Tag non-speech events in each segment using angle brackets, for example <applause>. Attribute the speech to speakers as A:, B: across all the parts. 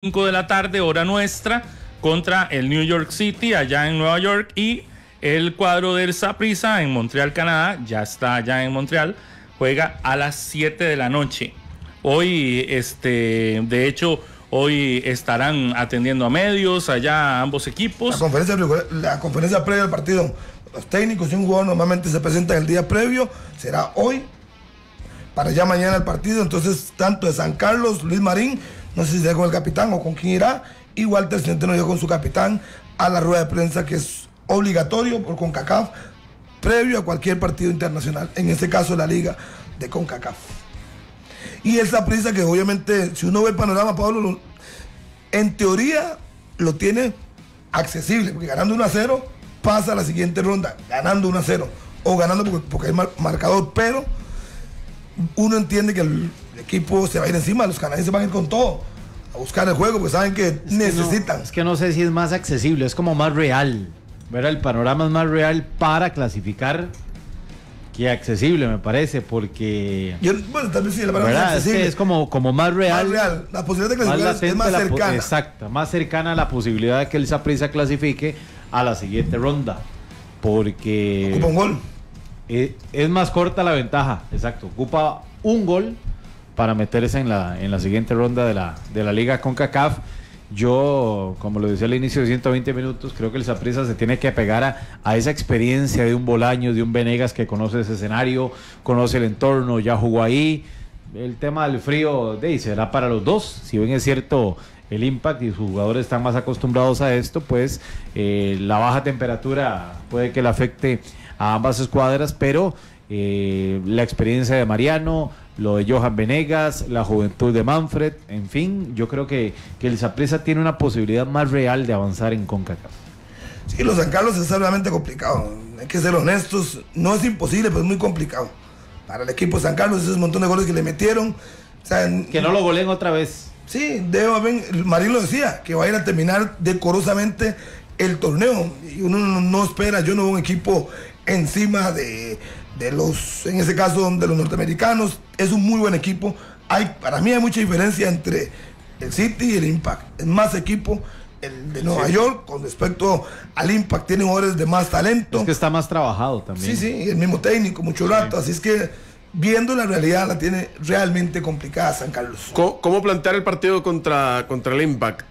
A: 5 de la tarde, hora nuestra, contra el New York City allá en Nueva York y el cuadro del Zaprisa en Montreal, Canadá, ya está allá en Montreal, juega a las 7 de la noche. Hoy, este, de hecho, hoy estarán atendiendo a medios allá ambos equipos.
B: La conferencia, la conferencia previa al partido, los técnicos y un jugador normalmente se presentan el día previo, será hoy para allá mañana el partido. Entonces, tanto de San Carlos, Luis Marín no sé si con el capitán o con quién irá. Igual el presidente no llegó con su capitán a la rueda de prensa que es obligatorio por CONCACAF previo a cualquier partido internacional, en este caso la liga de CONCACAF. Y esa prisa que obviamente, si uno ve el panorama, Pablo, en teoría lo tiene accesible, porque ganando 1 a 0 pasa a la siguiente ronda, ganando 1 a 0 o ganando porque, hay marcador, pero uno entiende que el el equipo se va a ir encima, los canadienses van a ir con todo a buscar el juego porque saben que necesitan.
C: es que no sé si es más accesible, es como más real. Ver el panorama es más real para clasificar que accesible, me parece, porque. bueno,
B: también sí, el panorama es, accesible. es,
C: como, como más real. La posibilidad de clasificar es más cercana. Exacto, más cercana a la posibilidad de que el Zapriza clasifique a la siguiente ronda. Porque. Ocupa un gol. Eh, es más corta la ventaja, exacto. Ocupa un gol para meterse en la, en la siguiente ronda de la, Liga con Liga Yo, como lo decía al inicio de 120 minutos, creo que el Zapriza se tiene que apegar a, esa experiencia de un Bolaño, de un Venegas que conoce ese escenario, conoce el entorno, ya jugó ahí. El tema del frío, de ahí será para los dos. Si bien es cierto el impact y sus jugadores están más acostumbrados a esto, pues eh, la baja temperatura puede que le afecte a ambas escuadras, pero eh, la experiencia de Mariano, lo de Johan Venegas, la juventud de Manfred, en fin, yo creo que, que el tiene una posibilidad más real de avanzar en CONCACAF.
B: Sí, lo San Carlos es realmente complicado, hay que ser honestos, no es imposible, pero es muy complicado. Para el equipo de San Carlos, esos montón de goles que le metieron. que no lo goleen otra vez. Sí, debe Marín lo decía, que va a ir a terminar decorosamente el torneo. Y uno no, espera, yo no veo un equipo encima de, de los, en ese caso, de los norteamericanos. Es un muy buen equipo. Hay, para mí hay mucha diferencia entre el City y el Impact. Es más equipo el de Nueva York con respecto al Impact. Tiene jugadores de más talento. Es que está más trabajado también. Sí, sí, el mismo técnico, mucho rato. Así es que viendo la realidad la tiene realmente complicada San Carlos.
D: ¿Cómo, plantear el partido contra, contra el Impact?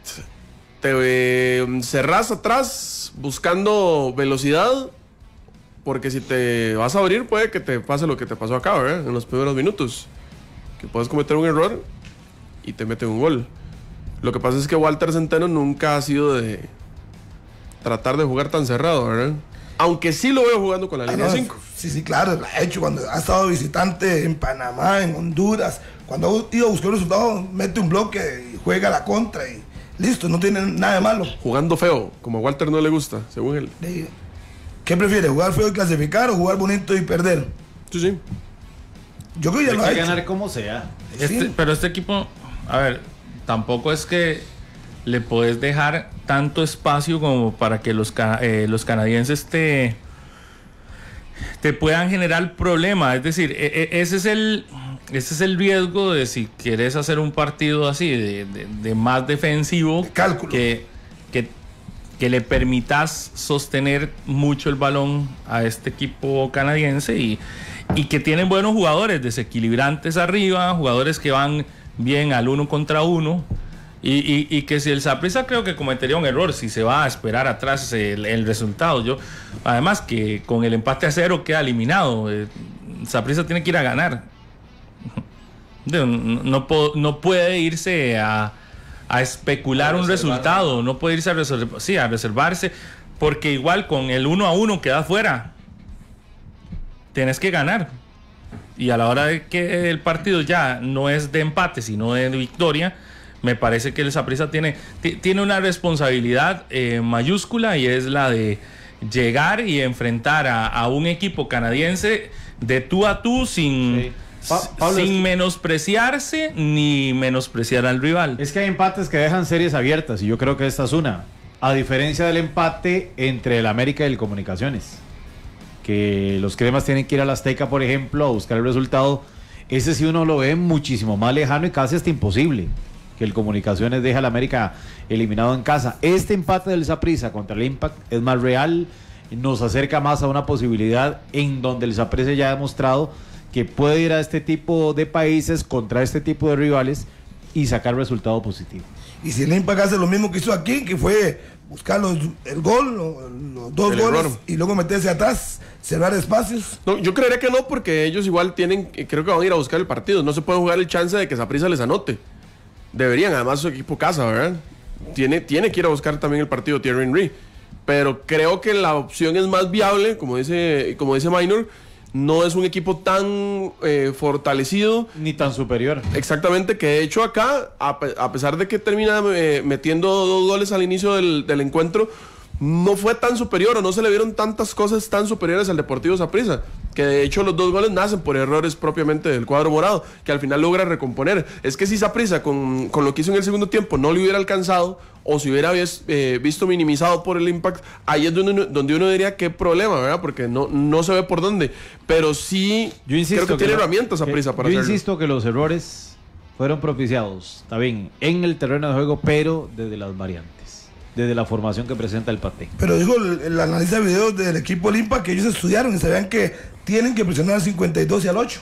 D: ¿Te cerras eh, cerrás atrás buscando velocidad porque si te vas a abrir, puede que te pase lo que te pasó acá, ¿verdad? En los primeros minutos. Que puedes cometer un error y te mete un gol. Lo que pasa es que Walter Centeno nunca ha sido de tratar de jugar tan cerrado, ¿verdad? Aunque sí lo veo jugando con la ah, línea 5.
B: sí, sí, claro, lo ha hecho cuando ha estado visitante en Panamá, en Honduras. Cuando ha ido a buscar resultado mete un bloque y juega la contra y listo, no tiene nada de malo.
D: Jugando feo, como a Walter no le gusta, según él.
B: ¿Qué prefiere? ¿Jugar feo y clasificar o jugar bonito y perder? Sí, sí. Yo creo que ya Hay lo que ganar
C: como sea.
A: Este, pero este equipo, a ver, tampoco es que le podés dejar tanto espacio como para que los, eh, los canadienses te, te puedan generar problemas. Es decir, e, e, ese es el, ese es el riesgo de si quieres hacer un partido así, de, de, más defensivo. cálculo. Que, que le permitas sostener mucho el balón a este equipo canadiense y, y que tienen buenos jugadores, desequilibrantes arriba, jugadores que van bien al uno contra uno. Y, que si el Saprisa creo que cometería un error si se va a esperar atrás el, resultado. Yo, además que con el empate a cero queda eliminado. Eh, Saprisa tiene que ir a ganar. <laughs> no, no puede irse a, a especular un resultado, no puede irse a, a reservarse, porque igual con el uno a uno queda fuera. Tienes que ganar. Y a la hora de que el partido ya no es de empate, sino de victoria, me parece que el prisa tiene, tiene una responsabilidad eh, mayúscula y es la de llegar y enfrentar a, un equipo canadiense de tú a tú sin
C: sin menospreciarse ni menospreciar al rival. Es que hay empates que dejan series abiertas y yo creo que esta es una. A diferencia del empate entre el América y el Comunicaciones, que los cremas tienen que ir a la Azteca, por ejemplo, a buscar el resultado. Ese sí uno lo ve muchísimo más lejano y casi hasta imposible que el Comunicaciones deja al América eliminado en casa. Este empate del Zaprisa contra el Impact es más real, nos acerca más a una posibilidad en donde el Zaprisa ya ha demostrado que puede ir a este tipo de países contra este tipo de rivales y sacar resultado positivo. Y si Limpa
B: hace lo mismo que hizo aquí, que fue buscar los, el gol, los, dos goles y luego meterse atrás, cerrar espacios.
D: No, yo creería que no, porque ellos igual tienen, creo que van a ir a buscar el partido. No se puede jugar el chance de que prisa les anote. Deberían, además su equipo casa, ¿verdad? Tiene, tiene que ir a buscar también el partido Thierry Henry. Pero creo que la opción es más viable, como dice, como dice Minor, no es un equipo tan eh, fortalecido. Ni tan superior. Exactamente, que de hecho acá, a, pesar de que termina eh, metiendo dos goles al inicio del, del encuentro, no fue tan superior o no se le vieron tantas cosas tan superiores al Deportivo Saprissa. Que de hecho los dos goles nacen por errores propiamente del cuadro morado, que al final logra recomponer. Es que si Saprissa con, con lo que hizo en el segundo tiempo no le hubiera alcanzado o si hubiera eh, visto minimizado por el impact, ahí es donde uno, donde uno diría qué problema, ¿verdad? Porque no, no se ve por dónde. Pero sí, yo insisto creo que, tiene herramientas Saprissa para
C: Yo insisto que los errores fueron propiciados, está bien, en el terreno de juego, pero desde las variantes desde la formación que presenta el Pate.
B: Pero digo, el, análisis de videos del equipo Olimpa que ellos estudiaron y sabían que tienen que presionar al 52 y al 8.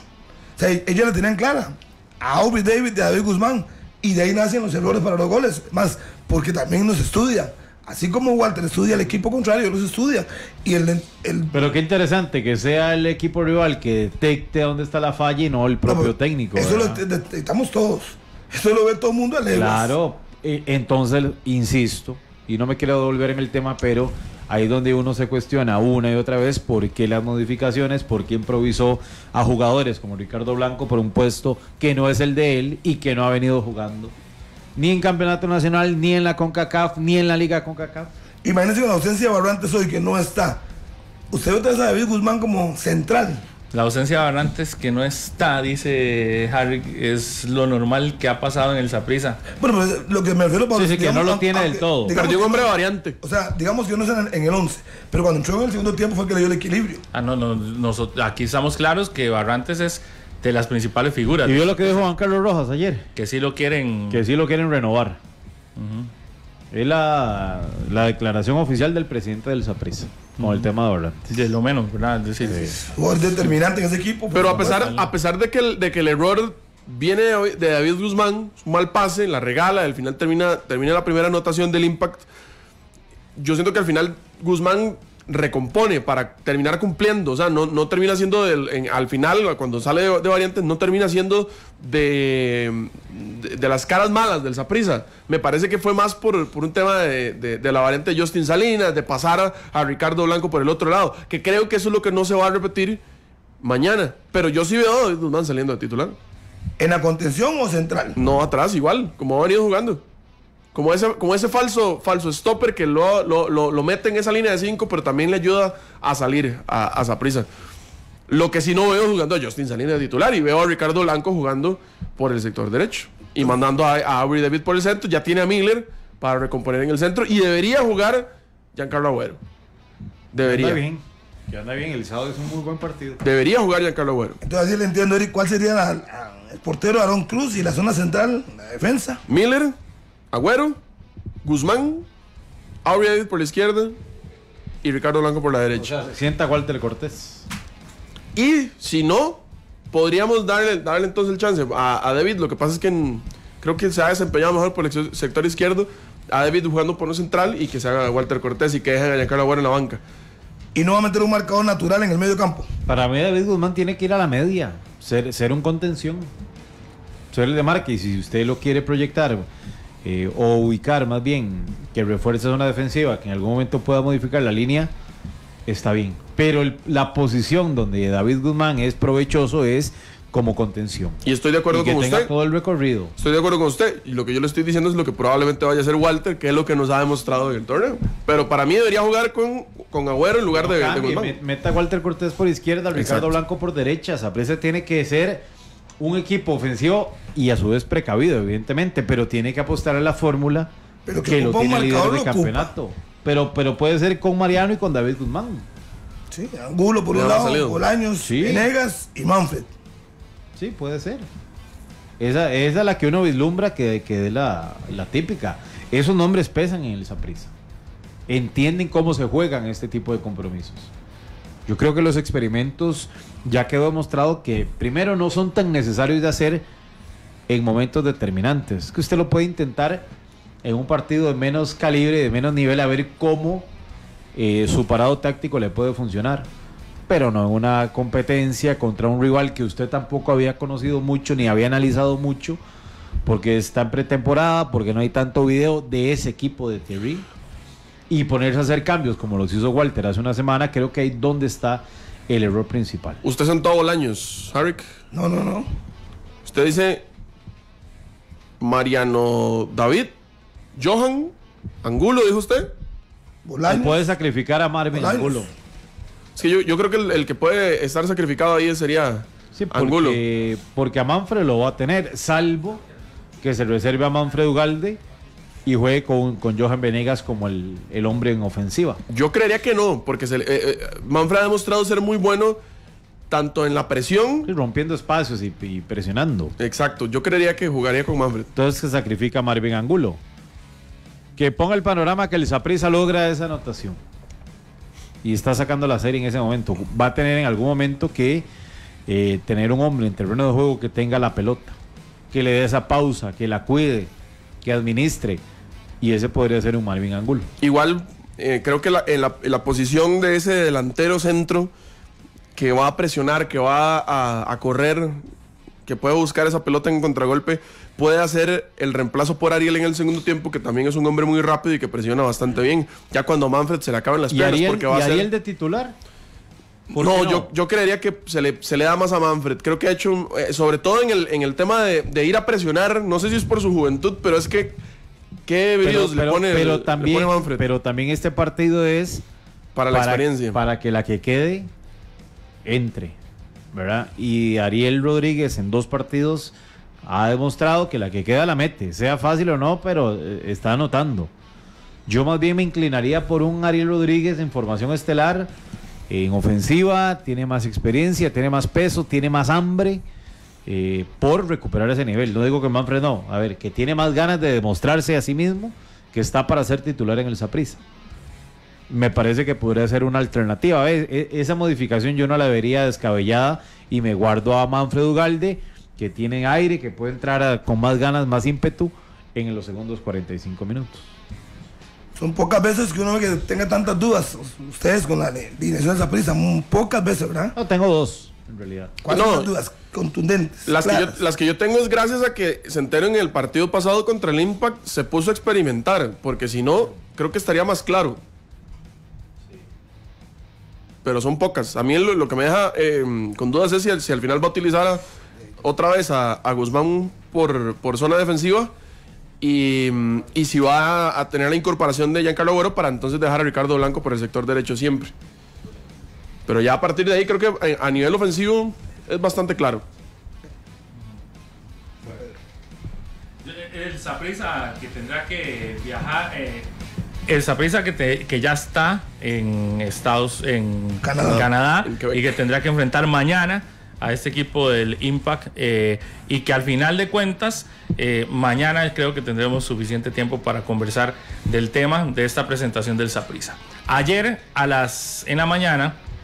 B: O sea, ellos la tenían clara. A Obi David y David Guzmán. Y de ahí nacen los errores para los goles. Más, porque también nos estudia Así como Walter estudia el equipo contrario, los estudia. Y el, el...
C: Pero qué interesante que sea el equipo rival que detecte dónde está la falla y no el propio pues, técnico. Eso lo
B: detectamos todos. Eso lo ve todo el mundo a Claro.
C: Eh, entonces, insisto, y no me quiero devolver en el tema, pero ahí es donde uno se cuestiona una y otra vez por qué las modificaciones, por qué improvisó a jugadores como Ricardo Blanco por un puesto que no es el de él y que no ha venido jugando ni en Campeonato Nacional, ni
B: en la CONCACAF, ni en la Liga CONCACAF. Imagínense con la ausencia de Barrantes hoy que no está. Usted otra vez a David Guzmán como central.
A: La ausencia de Barrantes que no está, dice Harry, es lo normal que ha pasado en el Saprisa.
B: Bueno, pues, lo que me refiero para sí, sí, que no lo tiene del todo. Digamos, hombre variante. O sea, digamos que no en el 11, pero cuando entró en el segundo
A: tiempo fue que le dio el equilibrio. Ah, no, no, nosotros aquí estamos claros que Barrantes es de las principales
C: figuras. Y vio lo que dijo Juan Carlos Rojas ayer. Que sí lo quieren. Que sí lo quieren renovar. Es la, declaración oficial del presidente del Saprisa no el tema de lo menos, ¿verdad? Es decir, determinante en ese equipo. Pues, Pero a pesar, a pesar de, que el, de que
D: el error viene de, David Guzmán, mal pase, la regala, al final termina, termina la primera anotación del Impact. Yo siento que al final Guzmán recompone para terminar cumpliendo, o sea, no, no termina siendo del, al final, cuando sale de, variantes, no termina siendo de, de, las caras malas del Saprisa. Me parece que fue más por, un tema de, la variante Justin Salinas, de pasar a, Ricardo Blanco por el otro lado, que creo que eso es lo que no se va a repetir mañana. Pero yo sí veo a saliendo de titular. ¿En la contención o central? No, atrás, igual, como han ido jugando como ese, falso, falso stopper que lo, lo, mete en esa línea de 5, pero también le ayuda a salir a, esa prisa. Lo que sí no veo jugando a Justin Salinas de titular y veo a Ricardo Blanco jugando por el sector derecho y mandando a, a Avery David por el centro. Ya tiene a Miller para recomponer en el centro y debería jugar Giancarlo Agüero. Debería. Anda bien. Que anda bien, el sábado es un muy buen partido. Debería jugar Giancarlo Agüero.
B: Entonces, le entiendo, Eric, ¿cuál sería el portero Aaron Cruz y la zona central, la defensa? Miller. Agüero,
D: Guzmán, Aurea por la izquierda y Ricardo Blanco por la derecha. sienta Walter Cortés. Y si no, podríamos darle, darle entonces el chance a, David. Lo que pasa es que creo que se ha desempeñado mejor por el sector izquierdo. A David jugando por un central y que se haga Walter Cortés y que dejen a Giancarlo Agüero en la banca. Y no va a
C: meter un marcador natural en el medio campo. Para mí, David Guzmán tiene que ir a la media, ser, ser un contención. Ser el de marca. Y si usted lo quiere proyectar eh, o ubicar más bien que refuerce zona defensiva, que en algún momento pueda modificar la línea, está bien. Pero la posición donde David Guzmán es provechoso es como contención.
D: Y estoy de acuerdo que con tenga usted. todo el recorrido. Estoy de acuerdo con usted. Y lo que yo le estoy diciendo es lo que probablemente vaya a ser Walter, que es lo que nos ha demostrado en el torneo. Pero para mí debería jugar con, con Agüero en lugar de,
C: Meta Walter Cortés por izquierda, Ricardo Blanco por derecha. que tiene que ser un equipo ofensivo y a su vez precavido, evidentemente, pero tiene que apostar a la fórmula que, lo tiene líder de campeonato. Pero, pero puede ser con Mariano y con David Guzmán.
B: Sí, Angulo por un lado, Bolaños, sí. y Manfred. Sí, puede ser.
C: Esa, es la que uno vislumbra que, que es la, típica. Esos nombres pesan en esa prisa Entienden cómo se juegan este tipo de compromisos. Yo creo que los experimentos ya quedó demostrado que primero no son tan necesarios de hacer en momentos determinantes, que usted lo puede intentar en un partido de menos calibre, de menos nivel, a ver cómo eh, su parado táctico le puede funcionar, pero no en una competencia contra un rival que usted tampoco había conocido mucho ni había analizado mucho, porque está en pretemporada, porque no hay tanto video de ese equipo de Thierry y ponerse a hacer cambios como los hizo Walter hace una semana, creo que ahí donde está el error principal. ¿Usted son todos Bolaños,
B: Harik. No, no, no.
D: Usted dice Mariano David, Johan, Angulo, dijo usted. Bolaños. Puede sacrificar a Marvin Angulo.
C: Es yo, creo que el, que puede estar sacrificado ahí sería porque, Angulo. Porque a Manfred lo va a tener, salvo que se reserve a Manfred Ugalde y juegue con, Johan Venegas como el, hombre en ofensiva. Yo creería que no, porque se, eh, eh,
D: Manfred ha demostrado ser muy bueno tanto en la presión. rompiendo espacios y,
C: presionando. Exacto, yo creería que jugaría con Manfred. Entonces que sacrifica a Marvin Angulo. Que ponga el panorama que el Zaprisa logra esa anotación. Y está sacando la serie en ese momento. Va a tener en algún momento que eh, tener un hombre en terreno de juego que tenga la pelota, que le dé esa pausa, que la cuide, que administre y ese podría ser un Marvin Angulo. Igual, eh, creo que la, posición de ese delantero
D: centro que va a presionar, que va a, correr, que puede buscar esa pelota en contragolpe, puede hacer el reemplazo por Ariel en el segundo tiempo, que también es un hombre muy rápido y que presiona bastante bien. Ya cuando Manfred se le acaban las piernas, porque va a ser. Ariel
C: de titular? No, Yo,
D: yo creería que se le, da más a Manfred. Creo que ha hecho, eh, sobre todo en el, en el tema de, de ir a presionar, no sé si es por su juventud, pero es que ¿Qué videos pero, le, pone, pero también,
C: Pero también este partido es
D: para la experiencia.
C: Para que la que quede entre, ¿verdad? Y Ariel Rodríguez en dos partidos ha demostrado que la que queda la mete, sea fácil o no, pero eh, está anotando. Yo más bien me inclinaría por un Ariel Rodríguez en formación estelar, en ofensiva, tiene más experiencia, tiene más peso, tiene más hambre. Eh, por recuperar ese nivel. No digo que Manfred no, a ver, que tiene más ganas de demostrarse a sí mismo que está para ser titular en el Saprissa. Me parece que podría ser una alternativa. E, esa modificación yo no la vería descabellada y me guardo a Manfred Ugalde, que tiene aire, que puede entrar con más ganas, más ímpetu en los segundos 45 minutos.
B: Son pocas veces que uno que tenga tantas dudas, ustedes con la dirección de esa pocas veces, ¿verdad? No, tengo dos en realidad.
C: ¿Cuáles son las dudas
B: contundentes? Las
D: que, yo, tengo es gracias a que se enteró en el partido pasado contra el Impact se puso a experimentar, porque si no, creo que estaría más claro. Pero son pocas. A mí lo, que me deja em, con dudas es si, al final va a utilizar otra vez a, Guzmán por, por, zona defensiva. Y, em, si va a, tener la incorporación de Giancarlo Guerrero para entonces dejar a Ricardo Blanco por el sector derecho siempre. Pero ya a partir de ahí creo que eh, a nivel ofensivo es bastante claro.
A: El Saprisa que tendrá que viajar. Eh, el Saprisa que, que ya está en Estados en Canadá, y que tendrá que enfrentar mañana a este equipo del Impact eh, y que al final de cuentas mañana creo que tendremos suficiente tiempo para conversar
C: del tema de esta presentación del Saprisa. Ayer a las en la mañana